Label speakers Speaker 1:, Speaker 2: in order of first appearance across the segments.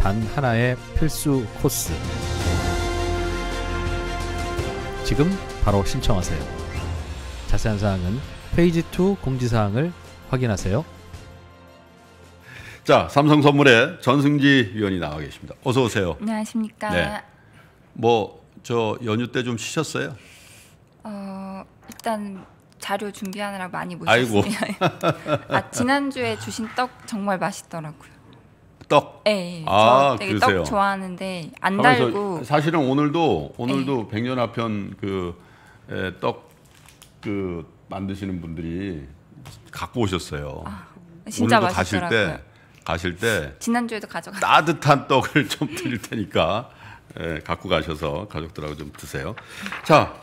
Speaker 1: 단 하나의 필수 코스. 지금 바로 신청하세요. 자세한 사항은 페이지 2 공지사항을 확인하세요. 자, 삼성 선물의 전승지 위원이 나와 계십니다. 어서 오세요. 안녕하십니까. 네. 뭐 저 연휴 때 좀 쉬셨어요?
Speaker 2: 어, 일단 자료 준비하느라 많이 못 쉬었어요. 아 지난주에 주신 떡 정말 맛있더라고요.
Speaker 1: 떡. 네. 아, 되게 그러세요. 떡 좋아하는데 안 달고. 사실은 오늘도 오늘도 네. 예. 백년앞편 그떡그 그 만드시는 분들이 갖고 오셨어요. 아, 진짜 오늘도 가실 때 가실 때
Speaker 2: 지난주에도 가져가
Speaker 1: 따뜻한 떡을 좀 드릴 테니까 에, 갖고 가셔서 가족들하고 좀 드세요. 자,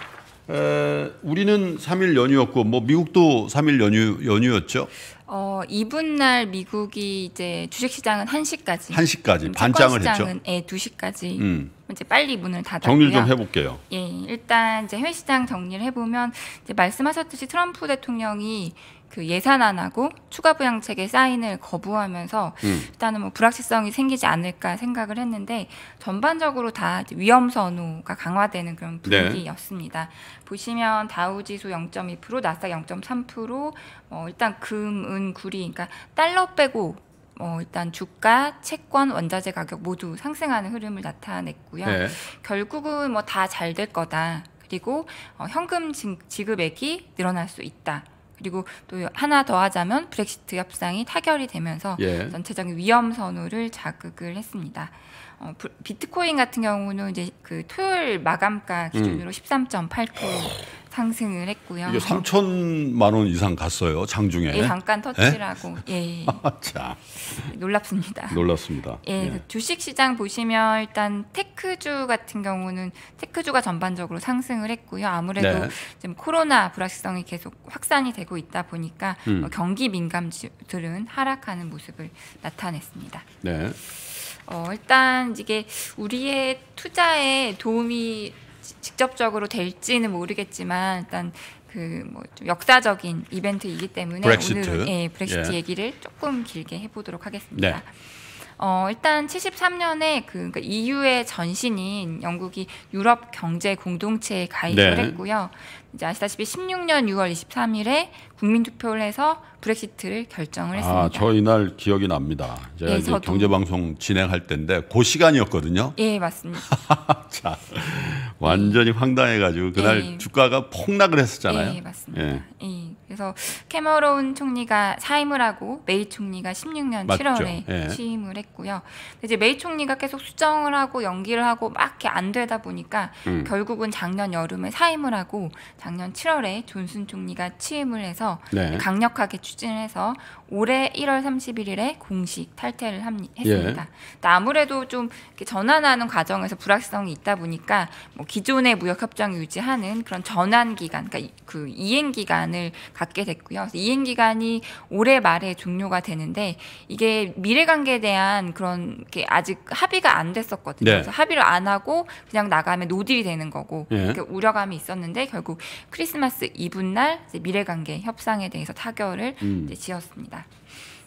Speaker 1: 에, 우리는 3일 연휴였고 뭐 미국도 3일 연휴 연휴였죠?
Speaker 2: 어, 이분날 미국이 이제 주식시장은 1시까지. 1시까지. 음, 반장을 시장은, 2시까지. 예, 음. 이제 빨리 문을 닫았고요. 정리를 좀 해볼게요. 예, 일단 이제 해외시장 정리를 해보면 이제 말씀하셨듯이 트럼프 대통령이 그 예산안하고 추가 부양책의 사인을 거부하면서 음. 일단은 뭐 불확실성이 생기지 않을까 생각을 했는데 전반적으로 다 위험 선호가 강화되는 그런 네. 분위기였습니다. 네. 보시면 다우지수 0.2%, 나스닥 0.3%, 어, 뭐 일단 금, 은, 구리, 그러니까 달러 빼고 어, 일단 주가, 채권, 원자재 가격 모두 상승하는 흐름을 나타냈고요. 네. 결국은 뭐 다 잘 될 거다. 그리고 어, 현금 지, 지급액이 늘어날 수 있다. 그리고 또 하나 더 하자면 브렉시트 협상이 타결이 되면서 예. 전체적인 위험 선호를 자극을 했습니다. 어, 비트코인 같은 경우는 이제 그 토요일 마감가 기준으로 음. 1 3 8 상승을 했고요. 이게
Speaker 1: 3천만 원 이상 갔어요 장중에. 예, 잠깐 터치라고. 예. 예, 예. 자.
Speaker 2: 놀랍습니다.
Speaker 1: 놀랍습니다. 예, 예. 그
Speaker 2: 주식 시장 보시면 일단 테크주 같은 경우는 테크주가 전반적으로 상승을 했고요. 아무래도 네. 지금 코로나 불확실성이 계속 확산이 되고 있다 보니까 음. 뭐 경기 민감주들은 하락하는 모습을 나타냈습니다. 네. 어, 일단 이게 우리의 투자에 도움이 직접적으로 될지는 모르겠지만 일단 그뭐 역사적인 이벤트이기 때문에 브렉시트. 오늘 예, 브렉시트 예. 얘기를 조금 길게 해보도록 하겠습니다. 네. 어, 일단 73년에 그 그러니까 EU의 전신인 영국이 유럽 경제 공동체에 가입을 네. 했고요. 이제 아시다시피 16년 6월 23일에 국민투표를 해서 브렉시트를 결정을 했습니다. 아, 저
Speaker 1: 이날 기억이 납니다. 제가 예, 이제 경제방송 진행할 때인데 그 시간이었거든요.
Speaker 2: 예, 맞습니다.
Speaker 1: 자, 완전히 황당해가지고 그날 예. 주가가 폭락을 했었잖아요. 예, 맞습니다. 예.
Speaker 2: 예. 그래서 캐머론 총리가 사임을 하고 메이 총리가 16년 맞죠. 7월에 예. 취임을 했고요. 이제 메이 총리가 계속 수정을 하고 연기를 하고 막 이렇게 안 되다 보니까 음. 결국은 작년 여름에 사임을 하고 작년 7월에 존슨 총리가 취임을 해서 네. 강력하게 추진을 해서 올해 1월 31일에 공식 탈퇴를 했습니다. 예. 아무래도 좀 전환하는 과정에서 불확성이 있다 보니까 뭐 기존의 무역 협정 유지하는 그런 전환 기간, 그러니까 그 이행 기간을 갖게 됐고요. 이행 기간이 올해 말에 종료가 되는데 이게 미래 관계에 대한 그런 게 아직 합의가 안 됐었거든요. 네. 그래서 합의를 안 하고 그냥 나가면 노딜이 되는 거고 네. 우려감이 있었는데 결국 크리스마스 이브날 미래 관계 협상에 대해서 타결을 음. 지었습니다.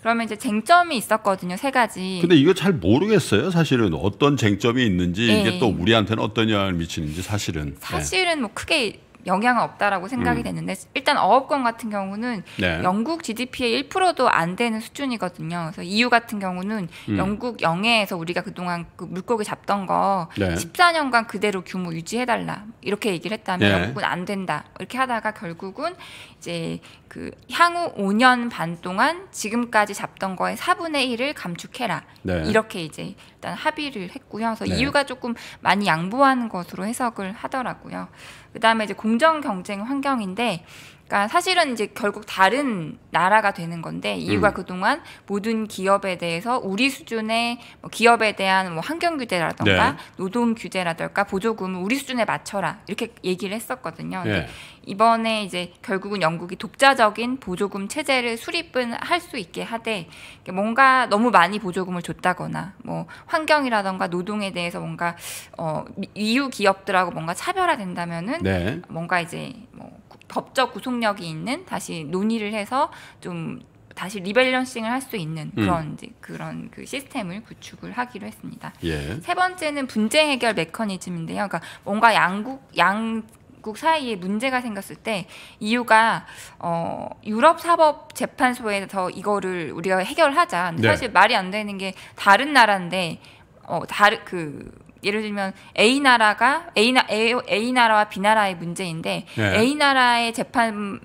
Speaker 2: 그러면 이제 쟁점이 있었거든요 세 가지. 근데 이거
Speaker 1: 잘 모르겠어요 사실은 어떤 쟁점이 있는지 네. 이게 예. 또 우리한테는 어떤 영향을 미치는지 사실은. 예. 사실은
Speaker 2: 네. 뭐 크게 영향은 없다라고 생각이 음. 되는데 일단 어업권 같은 경우는 네. 영국 GDP의 1%도 안 되는 수준이거든요. 그래서 EU 같은 경우는 음. 영국 영해에서 우리가 그동안 그 물고기 잡던 거 네. 14년간 그대로 규모 유지해 달라. 이렇게 얘기를 했다면 네. 영국은 안 된다. 이렇게 하다가 결국은 이제 그 향후 5년 반 동안 지금까지 잡던 거의 4분의 1을 감축해라. 네. 이렇게 이제 일단 합의를 했고요. 그래서 EU가 네. 조금 많이 양보하는 것으로 해석을 하더라고요. 그다음에 이제 공정 경쟁 환경인데 그러니까 사실은 이제 결국 다른 나라가 되는 건데 이유가 음. 그동안 모든 기업에 대해서 우리 수준의 뭐 기업에 대한 뭐 환경 규제라던가 네. 노동 규제라던가 보조금을 우리 수준에 맞춰라 이렇게 얘기를 했었거든요. 네. 이번에 이제 결국은 영국이 독자적인 보조금 체제를 수립은 할 수 있게 하되 뭔가 너무 많이 보조금을 줬다거나 뭐 환경이라던가 노동에 대해서 뭔가 어 이유 기업들하고 뭔가 차별화된다면은 네. 네. 뭔가 이제 뭐 법적 구속력이 있는 다시 논의를 해서 좀 다시 리밸런싱을 할 수 있는 음. 그런 음. 이제 그런 그 시스템을 구축을 하기로 했습니다. 예. 세 번째는 분쟁 해결 메커니즘인데요. 그러니까 뭔가 양국 양국 사이에 문제가 생겼을 때 이유가 어 유럽 사법 재판소에서 이거를 우리가 해결하자. 네. 사실 말이 안 되는 게 다른 나라인데 어 다른 그 예를 들면 A 나라가 A, 나, A, A 나라와 B 나라의 문제인데 네. A 나라의 재판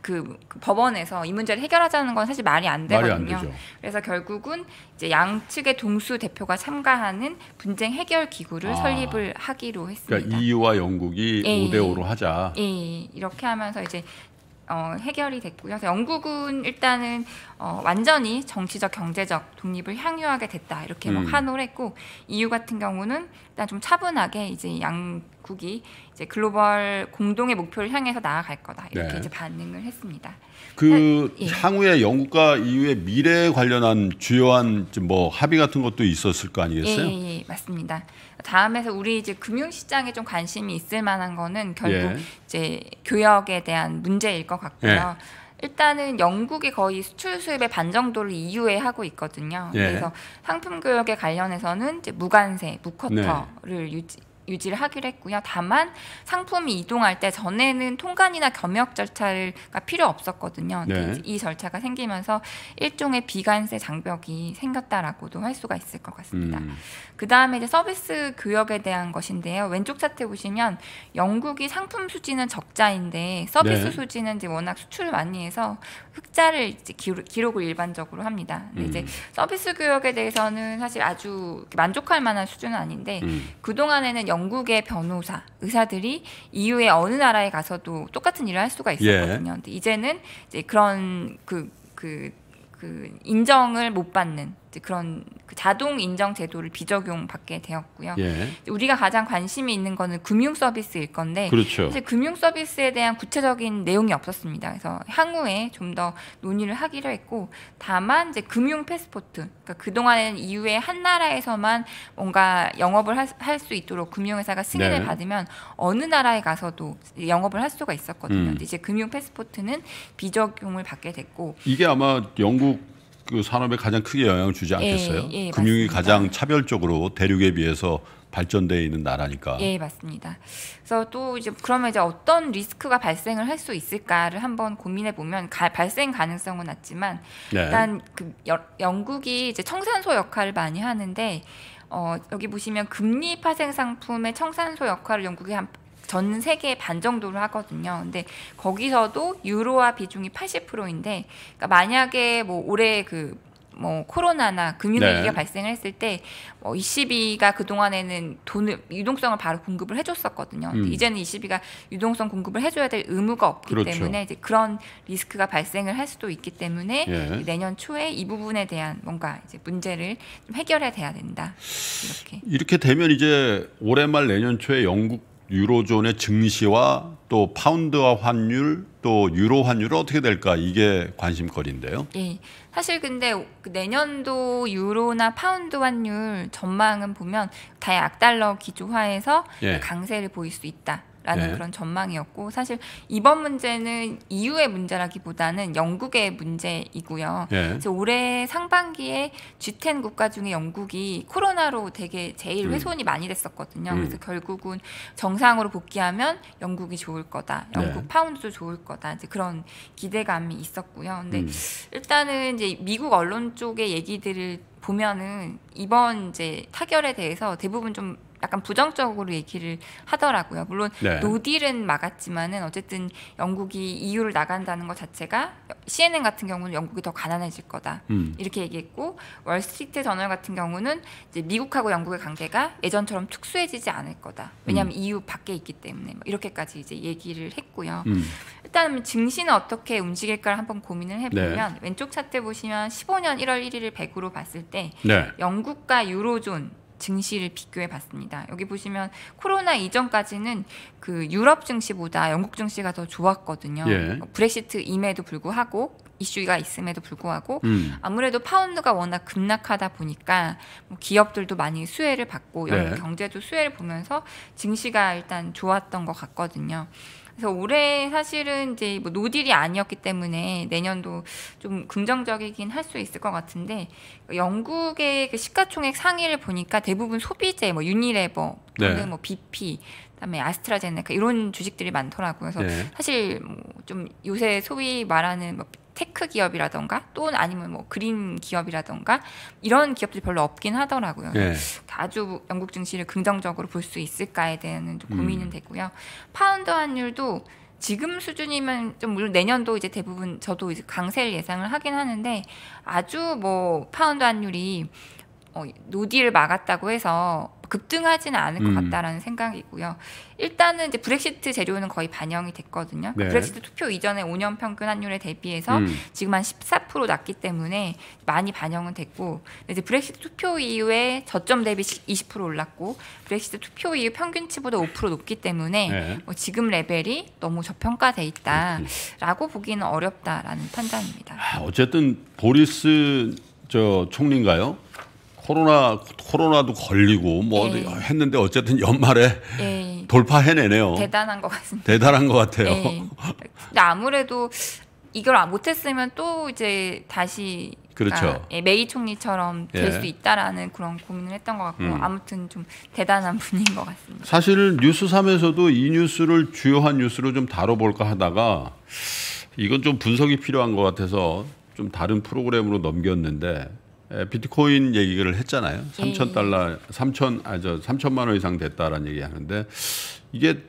Speaker 2: 그, 그 법원에서 이 문제를 해결하자는 건 사실 말이 안 되거든요. 말이 안 그래서 결국은 이제 양측의 동수 대표가 참가하는 분쟁 해결 기구를 아, 설립을 하기로 그러니까 했습니다. 그러니까
Speaker 1: e EU와 영국이 예, 5대 5로 하자. 예,
Speaker 2: 이렇게 하면서 이제 어, 해결이 됐고요. 그래서 영국은 일단은 어, 완전히 정치적 경제적 독립을 향유하게 됐다 이렇게 음. 한호를 했고 EU 같은 경우는 일단 좀 차분하게 이제 양국이 이제 글로벌 공동의 목표를 향해서 나아갈 거다 이렇게 네. 이제 반응을 했습니다.
Speaker 1: 그 네. 예. 향후에 영국과 EU의 미래에 관련한 주요한 뭐 합의 같은 것도 있었을 거 아니겠어요? 예,
Speaker 2: 예, 예. 맞습니다. 다음에서 우리 이제 금융시장에 좀 관심이 있을 만한 거는 결국 예. 이제 교역에 대한 문제일 것 같고요. 예. 일단은 영국이 거의 수출 수입의 반 정도를 EU에 하고 있거든요. 예. 그래서 상품 교역에 관련해서는 이제 무관세, 무쿼터를 네. 유지, 유지를 하기로 했고요. 다만 상품이 이동할 때 전에는 통관이나 겸역 절차가 필요 없었거든요. 네. 이 절차가 생기면서 일종의 비관세 장벽이 생겼다라고도 할 수가 있을 것 같습니다. 음. 그 다음에 이제 서비스 교역에 대한 것인데요. 왼쪽 차트 보시면 영국이 상품 수지는 적자인데 서비스 네. 수지는 이제 워낙 수출을 많이 해서 흑자를 이제 기록, 을 일반적으로 합니다. 음. 이제 서비스 교역에 대해서는 사실 아주 만족할 만한 수준은 아닌데 음. 그 동안에는 영국의 변호사, 의사들이 이후에 어느 나라에 가서도 똑같은 일을 할 수가 예. 있었거든요. 예. 근데 이제는 이제 그런 그그 그, 그 인정을 못 받는 그런 그 자동 인정 제도를 비적용 받게 되었고요. 예. 우리가 가장 관심이 있는 거는 금융 서비스일 건데 그렇죠. 사실 금융 서비스에 대한 구체적인 내용이 없었습니다. 그래서 향후에 좀 더 논의를 하기로 했고 다만 이제 금융 패스포트 그러니까 그동안에는 이후한 나라에서만 뭔가 영업을 할 수 있도록 금융회사가 승인을 네. 받으면 어느 나라에 가서도 영업을 할 수가 있었거든요. 음. 이제 금융 패스포트는 비적용을 받게 됐고
Speaker 1: 이게 아마 영국 그 산업에 가장 크게 영향을 주지 예, 않겠어요? 예, 예, 금융이 맞습니다. 가장 차별적으로 대륙에 비해서 발전되어 있는 나라니까. 예,
Speaker 2: 맞습니다. 그래서 또 이제 그러면 이제 어떤 리스크가 발생을 할 수 있을까를 한번 고민해 보면 발생 가능성은 낮지만 네. 일단 그 여, 영국이 이제 청산소 역할을 많이 하는데 어, 여기 보시면 금리 파생 상품의 청산소 역할을 영국이 한전 세계 반 정도를 하거든요. 근데 거기서도 유로화 비중이 80%인데 그러니까 만약에 뭐 올해 그 뭐 코로나나 금융위기가 네. 발생했을 때뭐 ECB가 그 동안에는 돈을 유동성을 바로 공급을 해줬었거든요. 음. 이제는 ECB가 유동성 공급을 해줘야 될 의무가 없기 그렇죠. 때문에 이제 그런 리스크가 발생을 할 수도 있기 때문에 예. 내년 초에 이 부분에 대한 뭔가 이제 문제를 해결해 야 돼야 된다.
Speaker 1: 이렇게 이렇게 되면 이제 올해 말 내년 초에 영국 유로존의 증시와 또 파운드와 환율 또 유로 환율은 어떻게 될까 이게 관심거리인데요. 예.
Speaker 2: 사실 근데 그 내년도 유로나 파운드 환율 전망은 보면 다약달러 기조화에서 예. 강세를 보일 수 있다. 라는 네. 그런 전망이었고 사실 이번 문제는 EU의 문제라기보다는 영국의 문제이고요. 네. 올해 상반기에 G10 국가 중에 영국이 코로나로 되게 제일 음. 훼손이 음. 많이 됐었거든요. 음. 그래서 결국은 정상으로 복귀하면 영국이 좋을 거다. 영국 네. 파운드도 좋을 거다. 이제 그런 기대감이 있었고요. 근데 음. 일단은 이제 미국 언론 쪽의 얘기들을 보면은 이번 이제 타결에 대해서 대부분 좀 약간 부정적으로 얘기를 하더라고요. 물론 네. 노딜은 막았지만은 어쨌든 영국이 EU를 나간다는 것 자체가 CNN 같은 경우는 영국이 더 가난해질 거다 음. 이렇게 얘기했고 월스트리트 저널 같은 경우는 이제 미국하고 영국의 관계가 예전처럼 축소해지지 않을 거다. 왜냐하면 음. EU 밖에 있기 때문에 뭐 이렇게까지 이제 얘기를 했고요. 음. 일단 증시는 어떻게 움직일까를 한번 고민을 해보면 네. 왼쪽 차트 보시면 15년 1월 1일을 100으로 봤을 때 네. 영국과 유로존 증시를 비교해 봤습니다. 여기 보시면 코로나 이전까지는 그 유럽 증시보다 영국 증시가 더 좋았거든요. 예. 그러니까 브렉시트임에도 불구하고 이슈가 있음에도 불구하고 음. 아무래도 파운드가 워낙 급락하다 보니까 뭐 기업들도 많이 수혜를 받고 네. 경제도 수혜를 보면서 증시가 일단 좋았던 것 같거든요. 그래서 올해 사실은 이제 뭐 노딜이 아니었기 때문에 내년도 좀 긍정적이긴 할 수 있을 것 같은데 영국의 그 시가총액 상위를 보니까 대부분 소비재, 뭐 유니레버, 네. 또는 네. 뭐 BP, 그다음에 아스트라제네카 이런 주식들이 많더라고요. 그래서 네. 사실 뭐좀 요새 소위 말하는 뭐 테크 기업이라던가 또는 아니면 뭐 그린 기업이라던가 이런 기업들이 별로 없긴 하더라고요. 네. 아주 영국 증시를 긍정적으로 볼 수 있을까에 대한 고민은 음. 되고요. 파운드 환율도 지금 수준이면 좀 물론 내년도 이제 대부분 저도 이제 강세를 예상을 하긴 하는데 아주 뭐 파운드 환율이 어, 노딜 막았다고 해서 급등하지는 않을 것 음. 같다라는 생각이고요. 일단은 이제 브렉시트 재료는 거의 반영이 됐거든요. 네. 브렉시트 투표 이전에 5년 평균 환율에 대비해서 음. 지금 한 14% 낮기 때문에 많이 반영은 됐고 이제 브렉시트 투표 이후에 저점 대비 20% 올랐고 브렉시트 투표 이후 평균치보다 5% 높기 때문에 네. 뭐 지금 레벨이 너무 저평가돼 있다라고 보기는 어렵다라는 판단입니다.
Speaker 1: 아, 어쨌든 보리스 저 총리인가요? 코로나 코로나도 걸리고 뭐 예. 했는데 어쨌든 연말에 예. 돌파해내네요.
Speaker 2: 대단한 것 같습니다.
Speaker 1: 대단한 것 같아요. 예.
Speaker 2: 근데 아무래도 이걸 아, 못했으면 또 이제 다시 그렇죠. 아, 예, 메이 총리처럼 될수 예. 있다라는 그런 고민을 했던 것 같고 음. 아무튼 좀 대단한 분인 것 같습니다.
Speaker 1: 사실 뉴스 삼에서도이 뉴스를 주요한 뉴스로 좀 다뤄볼까 하다가 이건 좀 분석이 필요한 것 같아서 좀 다른 프로그램으로 넘겼는데 비트코인 얘기를 했잖아요. 3천 예. 달러, 3천 아저 3천만 원 이상 됐다라는 얘기하는데 이게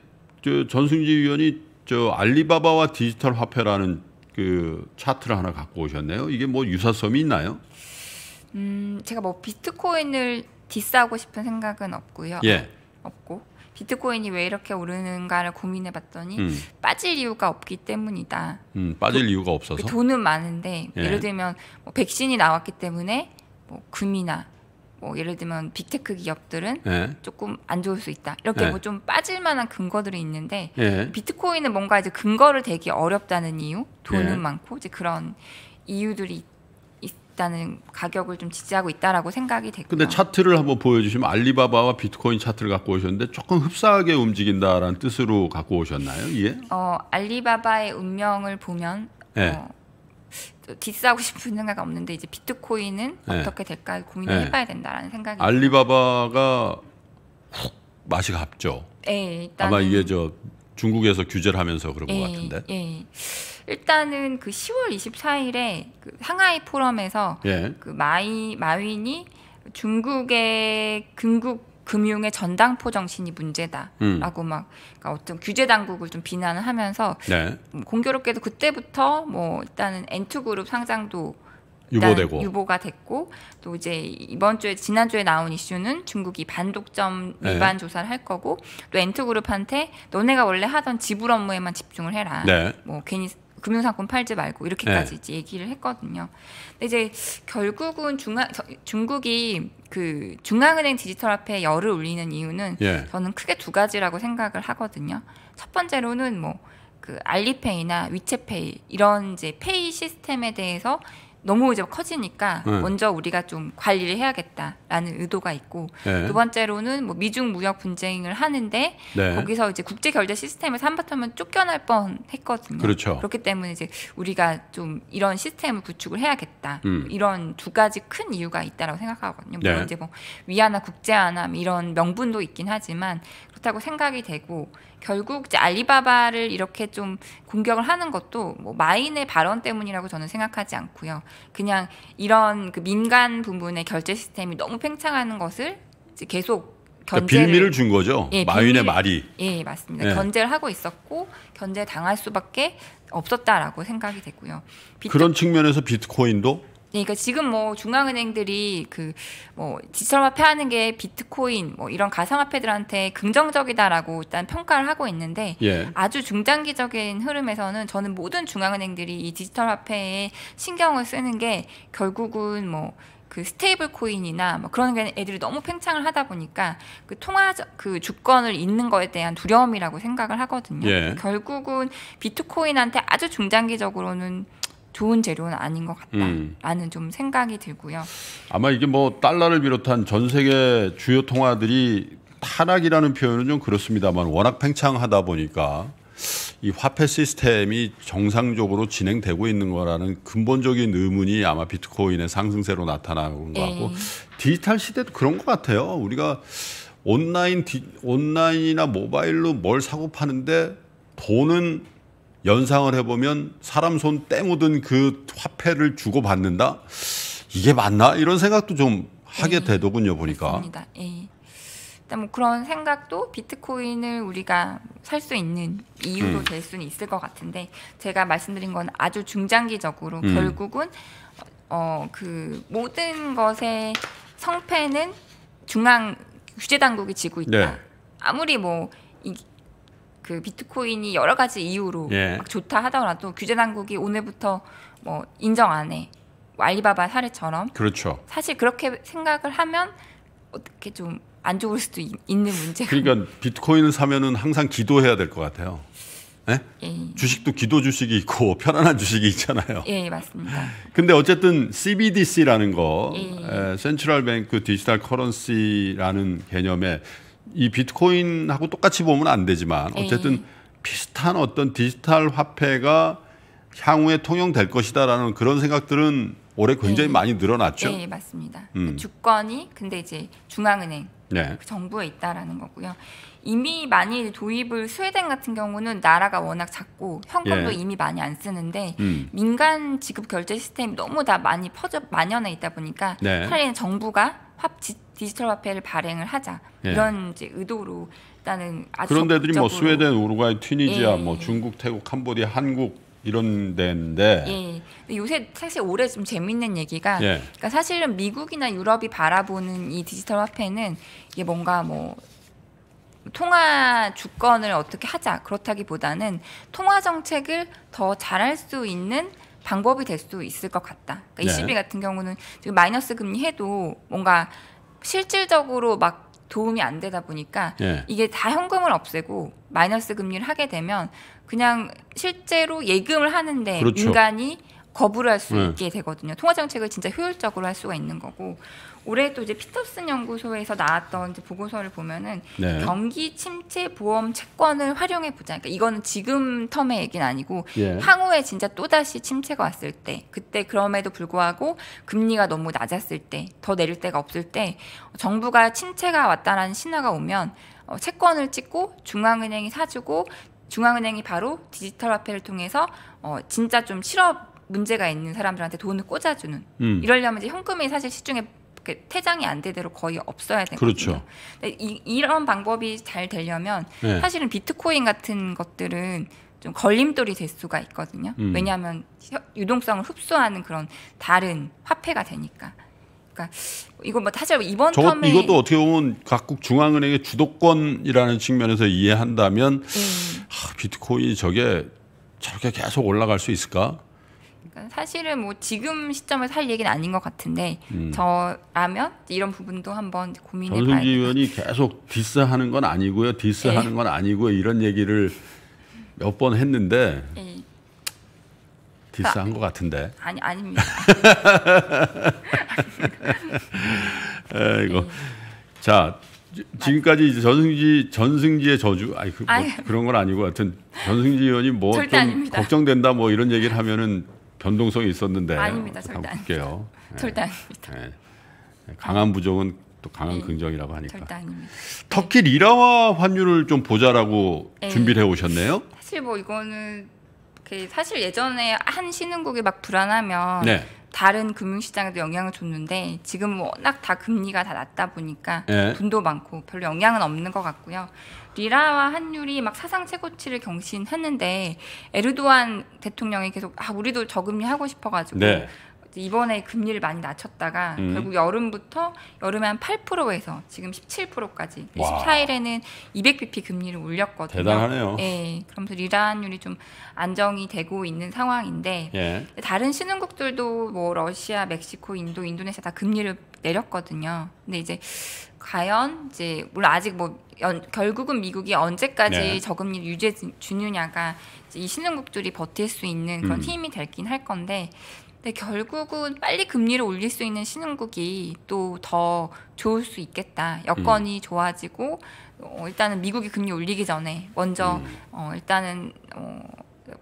Speaker 1: 저 전승지 위원이 저 알리바바와 디지털 화폐라는 그 차트를 하나 갖고 오셨네요. 이게 뭐유사성이 있나요?
Speaker 2: 음, 제가 뭐 비트코인을 디스하고 싶은 생각은 없고요. 예. 없고 비트코인이 왜 이렇게 오르는가를 고민해 봤더니 음. 빠질 이유가 없기 때문이다.
Speaker 1: 음, 빠질 도, 이유가 없어서 그 돈은
Speaker 2: 많은데 예. 를 들면 뭐 백신이 나왔기 때문에 뭐 금이나 뭐 예를 들면 빅테크 기업들은 예. 조금 안 좋을 수 있다. 이렇게 예. 뭐좀 빠질 만한 근거들이 있는데 예. 비트코인은 뭔가 이제 근거를 대기 어렵다는 이유, 돈은 예. 많고 이제 그런 이유들이 있다는 가격을 좀 지지하고 있다라고 생각이 됐고 근데
Speaker 1: 차트를 한번 보여주시면 알리바바와 비트코인 차트를 갖고 오셨는데 조금 흡사하게 움직인다라는 뜻으로 갖고 오셨나요? 예.
Speaker 2: 어 알리바바의 운명을 보면 네. 어, 디스하고 싶은 생각은 없는데 이제 비트코인은 네. 어떻게 될까 고민을 네. 해봐야 된다라는 생각이.
Speaker 1: 알리바바가 훅 맛이 갑죠.
Speaker 2: 네, 일단 아마
Speaker 1: 이게 저 중국에서 규제를 하면서 그런 것 같은데.
Speaker 2: 예. 일단은 그 10월 24일에 그 상하이 포럼에서 예. 그 마이 마윈이 중국의 금국 금융의 전당포 정신이 문제다라고 음. 막 그러니까 어떤 규제 당국을 좀 비난을 하면서 네. 음, 공교롭게도 그때부터 뭐 일단은 엔투 그룹 상장도
Speaker 1: 유보되고 유보가
Speaker 2: 됐고 또 이제 이번 주에 지난 주에 나온 이슈는 중국이 반독점 네. 위반 네. 조사를 할 거고 또엔투그룹한테 너네가 원래 하던 지불 업무에만 집중을 해라. 네. 뭐 괜히 금융상품 팔지 말고 이렇게까지 네. 얘기를 했거든요. 근데 이제 결국은 중앙, 중국이 그 중앙은행 디지털 앞에 열을 올리는 이유는 예. 저는 크게 두 가지라고 생각을 하거든요. 첫 번째로는 뭐 그 알리페이나 위챗페이 이런 이제 페이 시스템에 대해서 너무 이제 커지니까 네. 먼저 우리가 좀 관리를 해야겠다라는 의도가 있고 네. 두 번째로는 뭐 미중 무역 분쟁을 하는데 네. 거기서 이제 국제 결제 시스템을 삼바타면 쫓겨날 뻔 했거든요. 그렇죠. 그렇기 때문에 이제 우리가 좀 이런 시스템을 구축을 해야겠다. 음. 이런 두 가지 큰 이유가 있다라고 생각하거든요. 물론 네. 이제 뭐 위안화 국제화나 뭐 이런 명분도 있긴 하지만 그렇다고 생각이 되고 결국 이제 알리바바를 이렇게 좀 공격을 하는 것도 뭐 마인의 발언 때문이라고 저는 생각하지 않고요. 그냥 이런 그 민간 부분의 결제 시스템이 너무 팽창하는 것을 계속 견제를 그러니까 빌미를
Speaker 1: 준 거죠. 예, 마윈의 말이.
Speaker 2: 예, 맞습니다. 예. 견제를 하고 있었고 견제 당할 수밖에 없었다라고 생각이 되고요.
Speaker 1: 비트, 그런 측면에서 비트코인도
Speaker 2: 그러니까 지금 뭐 중앙은행들이 그 뭐 디지털 화폐하는 게 비트코인 뭐 이런 가상화폐들한테 긍정적이다라고 일단 평가를 하고 있는데 예. 아주 중장기적인 흐름에서는 저는 모든 중앙은행들이 이 디지털 화폐에 신경을 쓰는 게 결국은 뭐 그 스테이블 코인이나 뭐 그런 게 애들이 너무 팽창을 하다 보니까 그 통화 그 주권을 잇는 거에 대한 두려움이라고 생각을 하거든요. 예. 결국은 비트코인한테 아주 중장기적으로는 좋은 재료는 아닌 것 같다라는 음. 좀 생각이 들고요.
Speaker 1: 아마 이게 뭐 달러를 비롯한 전 세계 주요 통화들이 타락이라는 표현은 좀 그렇습니다만 워낙 팽창하다 보니까 이 화폐 시스템이 정상적으로 진행되고 있는 거라는 근본적인 의문이 아마 비트코인의 상승세로 나타나는 거 같고 네. 디지털 시대도 그런 것 같아요. 우리가 온라인 디, 온라인이나 모바일로 뭘 사고 파는데 돈은 연상을 해보면 사람 손 때묻은 그 화폐를 주고 받는다? 이게 맞나? 이런 생각도 좀 하게 네. 되더군요, 보니까.
Speaker 2: 네. 일단 뭐 그런 생각도 비트코인을 우리가 살 수 있는 이유로 음. 될 수는 있을 것 같은데 제가 말씀드린 건 아주 중장기적으로 음. 결국은 어 그 모든 것의 성패는 중앙 규제 당국이 지고 있다. 네. 아무리 뭐그 비트코인이 여러 가지 이유로 예. 막 좋다 하더라도 규제 당국이 오늘부터 뭐 인정 안 해. 뭐 알리바바 사례처럼. 그렇죠. 사실 그렇게 생각을 하면 어떻게 좀 안 좋을 수도 있, 는 문제가. 그러니까
Speaker 1: 비트코인을 사면은 항상 기도해야 될 것 같아요. 네? 예. 주식도 기도 주식이 있고 편안한 주식이 있잖아요.
Speaker 2: 예, 맞습니다.
Speaker 1: 근데 어쨌든 CBDC라는 거, 예. 센트럴 뱅크 디지털 커런시라는 개념에 이 비트코인하고 똑같이 보면 안 되지만 예. 어쨌든 에이. 비슷한 어떤 디지털 화폐가 향후에 통용될 것이다라는 그런 생각들은 올해 굉장히 네. 많이 늘어났죠. 네,
Speaker 2: 맞습니다. 음. 그 주권이 근데 이제 중앙은행 네. 그 정부에 있다라는 거고요. 이미 많이 도입을 스웨덴 같은 경우는 나라가 워낙 작고 현금도 예. 이미 많이 안 쓰는데 음. 민간 지급 결제 시스템이 너무 다 많이 퍼져 만연해 있다 보니까 네. 차라리 정부가 합 지, 디지털 화폐를 발행을 하자 예. 이런 이제 의도로 일단은 아주 그런 데들이 뭐 스웨덴,
Speaker 1: 우루과이, 튀니지아, 예. 뭐 중국, 태국, 캄보디아, 한국 이런 데인데
Speaker 2: 예. 요새 사실 올해 좀 재밌는 얘기가 예. 그러니까 사실은 미국이나 유럽이 바라보는 이 디지털 화폐는 이게 뭔가 뭐 통화 주권을 어떻게 하자 그렇다기보다는 통화 정책을 더 잘할 수 있는 방법이 될 수 있을 것 같다. 그러니까 ECB 예. 같은 경우는 지금 마이너스 금리 해도 뭔가 실질적으로 막 도움이 안 되다 보니까 예. 이게 다 현금을 없애고 마이너스 금리를 하게 되면 그냥 실제로 예금을 하는데 그렇죠. 인간이 거부를 할수 네. 있게 되거든요. 통화 정책을 진짜 효율적으로 할 수가 있는 거고 올해 또 이제 피터슨 연구소에서 나왔던 보고서를 보면은 네. 경기 침체 보험 채권을 활용해 보자. 그러니까 이거는 지금 텀의 얘기는 아니고 예. 향후에 진짜 또 다시 침체가 왔을 때 그때 그럼에도 불구하고 금리가 너무 낮았을 때 더 내릴 데가 없을 때 정부가 침체가 왔다라는 신화가 오면 어, 채권을 찍고 중앙은행이 사주고 중앙은행이 바로 디지털 화폐를 통해서 어, 진짜 좀 실업 문제가 있는 사람들한테 돈을 꽂아주는 음. 이러려면 이제 현금이 사실 시중에 퇴장이 안되도록 거의 없어야 되는든 그렇죠. 이, 이런 방법이 잘 되려면 네. 사실은 비트코인 같은 것들은 좀 걸림돌이 될 수가 있거든요. 음. 왜냐하면 유동성을 흡수하는 그런 다른 화폐가 되니까. 그러니까 이거 뭐 사실 이번 저, 텀에 이것도
Speaker 1: 어떻게 보면 각국 중앙은행의 주도권이라는 측면에서 이해한다면 음. 하, 비트코인이 저게 저렇게 계속 올라갈 수 있을까?
Speaker 2: 그러니까 사실은 뭐 지금 시점에서 할 얘기는 아닌 것 같은데 음. 저라면 이런 부분도 한번 고민해봐야 전승기
Speaker 1: 의원이 계속 디스하는 건 아니고요, 디스하는 예. 건 아니고요 이런 얘기를 몇 번 했는데 네. 디스한 아. 것 같은데 아니 아닙니다. 에이고 예. 자 지금까지 이제 전승지 전승지의 저주 아니 그, 뭐 그런 건 아니고 하여튼 전승지 의원이 뭐좀 걱정된다 뭐 이런 얘기를 하면은 변동성이 있었는데 아닙니다. 절대 볼게요. 절대 예. 아닙니다. 네. 강한 부정은 또 강한 네. 긍정이라고 하니까. 절대 아닙니다. 터키 리라와 환율을 좀 보자라고 예. 준비를 해 오셨네요.
Speaker 2: 사실 뭐 이거는 그 사실 예전에 한 신흥국이 막 불안하면 네. 다른 금융시장에도 영향을 줬는데 지금 워낙 다 금리가 다 낮다 보니까 예. 돈도 많고 별로 영향은 없는 것 같고요. 리라와 한율이막 사상 최고치를 경신했는데 에르도안 대통령이 계속 아 우리도 저금리 하고 싶어가지고 네. 이번에 금리를 많이 낮췄다가 음. 결국 여름부터 여름에 한 8%에서 지금 17%까지 와. 14일에는 200bp 금리를 올렸거든요. 대단하네요. 예. 그러면서 리란율이 좀 안정이 되고 있는 상황인데 예. 다른 신흥국들도 뭐 러시아, 멕시코, 인도, 인도네시아 다 금리를 내렸거든요. 근데 이제 과연 이제 물론 아직 뭐 연, 결국은 미국이 언제까지 네. 저금리 유지 주느냐가 이 신흥국들이 버틸 수 있는 그런 음. 힘이 되긴 할 건데 근데 네, 결국은 빨리 금리를 올릴 수 있는 신흥국이 또 더 좋을 수 있겠다. 여건이 음. 좋아지고 어, 일단은 미국이 금리 올리기 전에 먼저 음. 어, 일단은 어,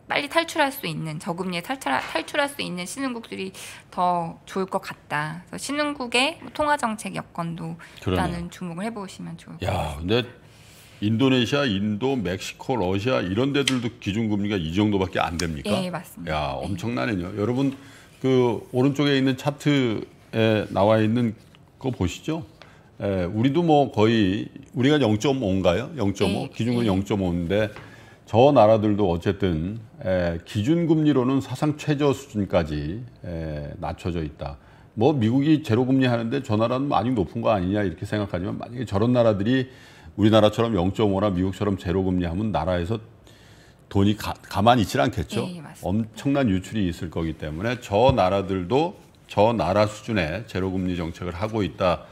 Speaker 2: 빨리 탈출할 수 있는 저금리에 탈출, 탈출할 수 있는 신흥국들이 더 좋을 것 같다. 그래서 신흥국의 통화 정책 여건도 그러네요. 일단은 주목을 해보시면 좋을 것 같습니다.
Speaker 1: 근데 인도네시아, 인도, 멕시코, 러시아 이런 데들도 기준금리가 이 정도밖에 안 됩니까? 네, 맞습니다. 야, 엄청나네요. 네. 여러분 그 오른쪽에 있는 차트에 나와 있는 거 보시죠. 에, 예, 우리도 뭐 거의 우리가 0.5인가요? 0.5 네. 기준은리 0.5인데 저 나라들도 어쨌든 에, 예, 기준금리로는 사상 최저 수준까지 에, 예, 낮춰져 있다. 뭐 미국이 제로금리 하는데 저 나라는 많이 뭐 높은 거 아니냐 이렇게 생각하지만 만약에 저런 나라들이 우리나라처럼 0.5나 미국처럼 제로금리 하면 나라에서 돈이 가, 가만히 있질 않겠죠. 네, 엄청난 유출이 있을 거기 때문에 저 나라들도 저 나라 수준의 제로금리 정책을 하고 있다.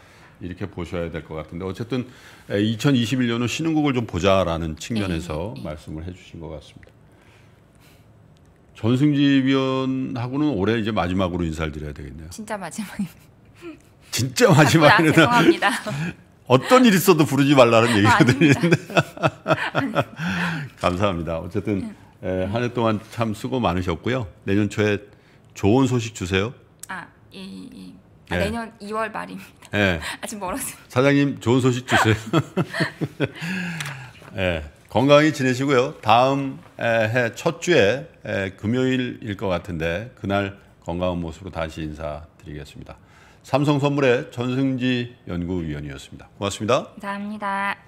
Speaker 1: 이렇게 보셔야 될 것 같은데 어쨌든 2021년은 신흥국을 좀 보자라는 측면에서 네. 말씀을 해주신 것 같습니다. 전승지 위원하고는 올해 이제 마지막으로 인사를 드려야 되겠네요. 진짜 마지막입니다. 진짜 마지막이는 아, 죄송합니다. 어떤 일 있어도 부르지 말라는 아, 얘기가 들리는데. 감사합니다. 어쨌든 네. 한해 동안 참 수고 많으셨고요. 내년 초에 좋은 소식 주세요.
Speaker 2: 아, 예, 예.
Speaker 1: 예. 아, 예. 내년
Speaker 2: 2월 말입니다. 예. 아직 멀었어요.
Speaker 1: 사장님 좋은 소식 주세요. 예. 건강히 지내시고요. 다음 해 첫 주에 금요일일 것 같은데 그날 건강한 모습으로 다시 인사드리겠습니다. 삼성선물의 전승지 연구위원이었습니다. 고맙습니다.
Speaker 2: 감사합니다.